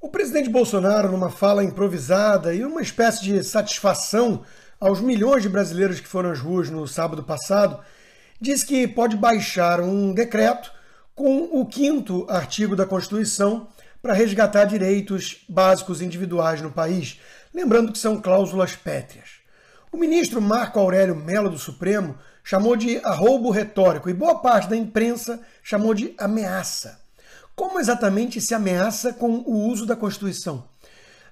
O presidente Bolsonaro, numa fala improvisada e uma espécie de satisfação aos milhões de brasileiros que foram às ruas no sábado passado, diz que pode baixar um decreto com o quinto artigo da Constituição para resgatar direitos básicos individuais no país, lembrando que são cláusulas pétreas. O ministro Marco Aurélio Mello do Supremo chamou de arroubo retórico e boa parte da imprensa chamou de ameaça. Como exatamente se ameaça com o uso da Constituição?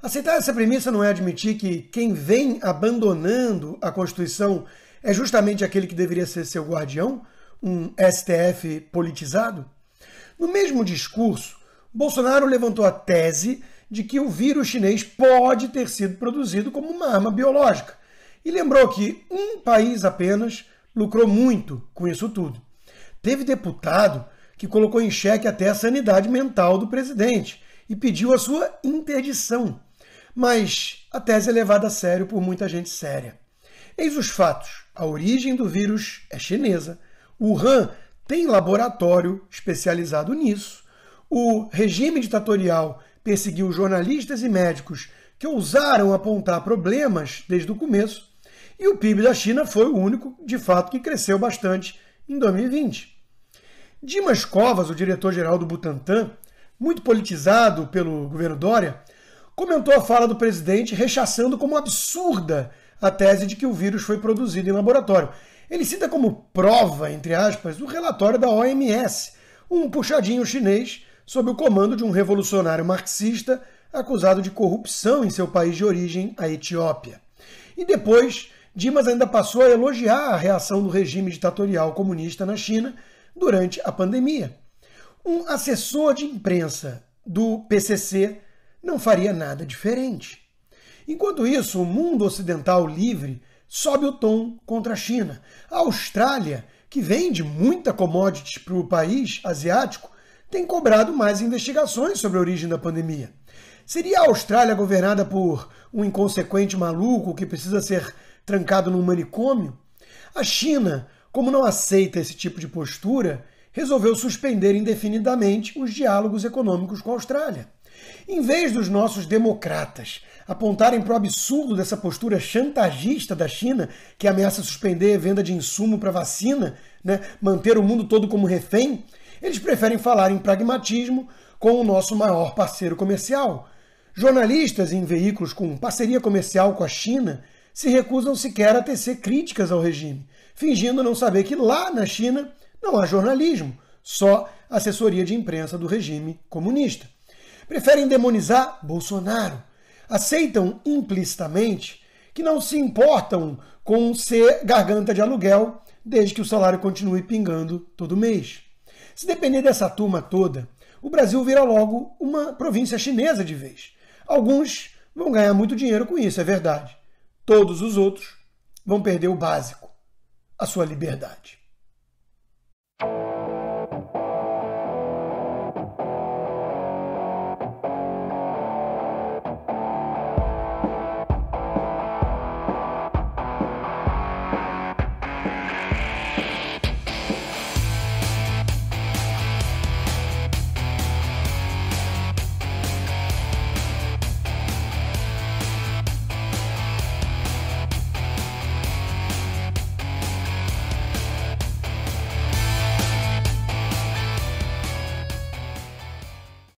Aceitar essa premissa não é admitir que quem vem abandonando a Constituição é justamente aquele que deveria ser seu guardião, um STF politizado? No mesmo discurso, Bolsonaro levantou a tese de que o vírus chinês pode ter sido produzido como uma arma biológica e lembrou que um país apenas lucrou muito com isso tudo. Teve deputado que colocou em xeque até a sanidade mental do presidente e pediu a sua interdição. Mas a tese é levada a sério por muita gente séria. Eis os fatos. A origem do vírus é chinesa. Wuhan tem laboratório especializado nisso. O regime ditatorial perseguiu jornalistas e médicos que ousaram apontar problemas desde o começo e o PIB da China foi o único, de fato, que cresceu bastante em 2020. Dimas Covas, o diretor-geral do Butantan, muito politizado pelo governo Dória, comentou a fala do presidente rechaçando como absurda a tese de que o vírus foi produzido em laboratório. Ele cita como prova, entre aspas, o relatório da OMS, um puxadinho chinês sob o comando de um revolucionário marxista acusado de corrupção em seu país de origem, a Etiópia. E depois Dimas ainda passou a elogiar a reação do regime ditatorial comunista na China durante a pandemia. Um assessor de imprensa do PCC não faria nada diferente. Enquanto isso, o mundo ocidental livre sobe o tom contra a China. A Austrália, que vende muita commodities para o país asiático, tem cobrado mais investigações sobre a origem da pandemia. Seria a Austrália governada por um inconsequente maluco que precisa ser trancado num manicômio, a China, como não aceita esse tipo de postura, resolveu suspender indefinidamente os diálogos econômicos com a Austrália. Em vez dos nossos democratas apontarem para o absurdo dessa postura chantagista da China, que ameaça suspender a venda de insumo para vacina, né, manter o mundo todo como refém, eles preferem falar em pragmatismo com o nosso maior parceiro comercial. Jornalistas em veículos com parceria comercial com a China se recusam sequer a tecer críticas ao regime, fingindo não saber que lá na China não há jornalismo, só assessoria de imprensa do regime comunista. Preferem demonizar Bolsonaro. Aceitam implicitamente que não se importam com ser garganta de aluguel desde que o salário continue pingando todo mês. Se depender dessa turma toda, o Brasil vira logo uma província chinesa de vez. Alguns vão ganhar muito dinheiro com isso, é verdade. Todos os outros vão perder o básico, a sua liberdade.